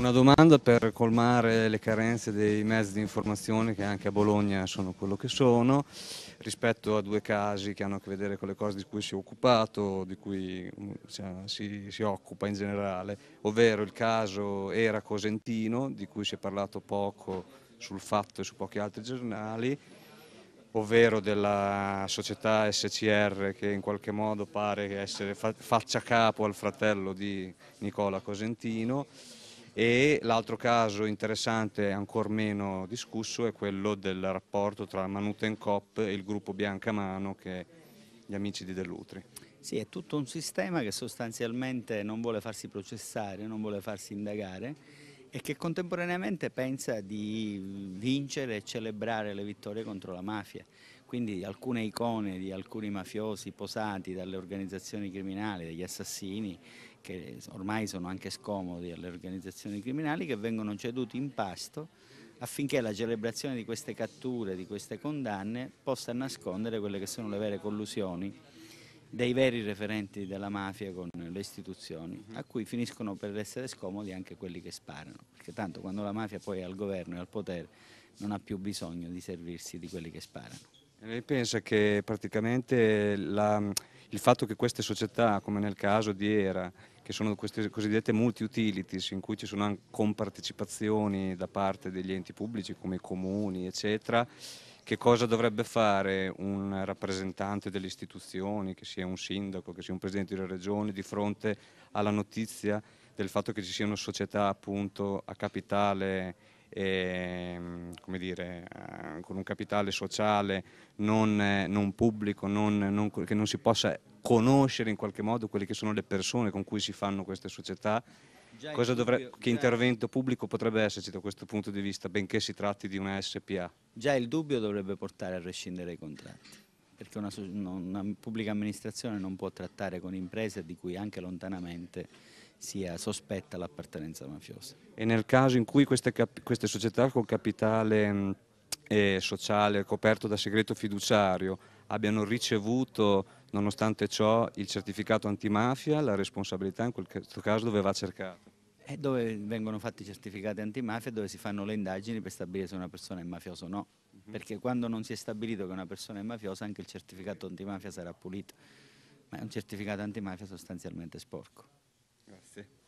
Una domanda per colmare le carenze dei mezzi di informazione che anche a Bologna sono quello che sono, rispetto a due casi che hanno a che vedere con le cose di cui si è occupato, di cui cioè, si, si, occupa in generale, ovvero il caso Era Cosentino, di cui si è parlato poco sul fatto e su pochi altri giornali, ovvero della società SCR che in qualche modo pare essere faccia capo al fratello di Nicola Cosentino e l'altro caso interessante, ancora meno discusso, è quello del rapporto tra Manuten Cop e il gruppo Biancamano, che è gli amici di Dell'Utri. Sì, è tutto un sistema che sostanzialmente non vuole farsi processare, non vuole farsi indagare e che contemporaneamente pensa di vincere e celebrare le vittorie contro la mafia quindi alcune icone di alcuni mafiosi posati dalle organizzazioni criminali, degli assassini, che ormai sono anche scomodi alle organizzazioni criminali, che vengono ceduti in pasto affinché la celebrazione di queste catture, di queste condanne, possa nascondere quelle che sono le vere collusioni dei veri referenti della mafia con le istituzioni, a cui finiscono per essere scomodi anche quelli che sparano, perché tanto quando la mafia poi è al governo e al potere non ha più bisogno di servirsi di quelli che sparano. Lei pensa che praticamente la, il fatto che queste società, come nel caso di ERA, che sono queste cosiddette multi-utilities, in cui ci sono anche compartecipazioni da parte degli enti pubblici come i comuni, eccetera, che cosa dovrebbe fare un rappresentante delle istituzioni, che sia un sindaco, che sia un presidente della regione, di fronte alla notizia del fatto che ci siano società appunto a capitale eh, come dire, eh, con un capitale sociale non, eh, non pubblico, non, non, che non si possa conoscere in qualche modo quelle che sono le persone con cui si fanno queste società Dovrebbe, che intervento pubblico potrebbe esserci da questo punto di vista, benché si tratti di una SPA? Già il dubbio dovrebbe portare a rescindere i contratti, perché una, una pubblica amministrazione non può trattare con imprese di cui anche lontanamente sia sospetta l'appartenenza mafiosa. E nel caso in cui queste, queste società con capitale eh, sociale coperto da segreto fiduciario abbiano ricevuto, nonostante ciò, il certificato antimafia, la responsabilità in questo caso dove va cercata? È eh, dove vengono fatti i certificati antimafia, dove si fanno le indagini per stabilire se una persona è mafiosa o no. Mhm. Perché quando non si è stabilito che una persona è mafiosa, anche il certificato antimafia sarà pulito. Ma è un certificato antimafia sostanzialmente sporco. Merci.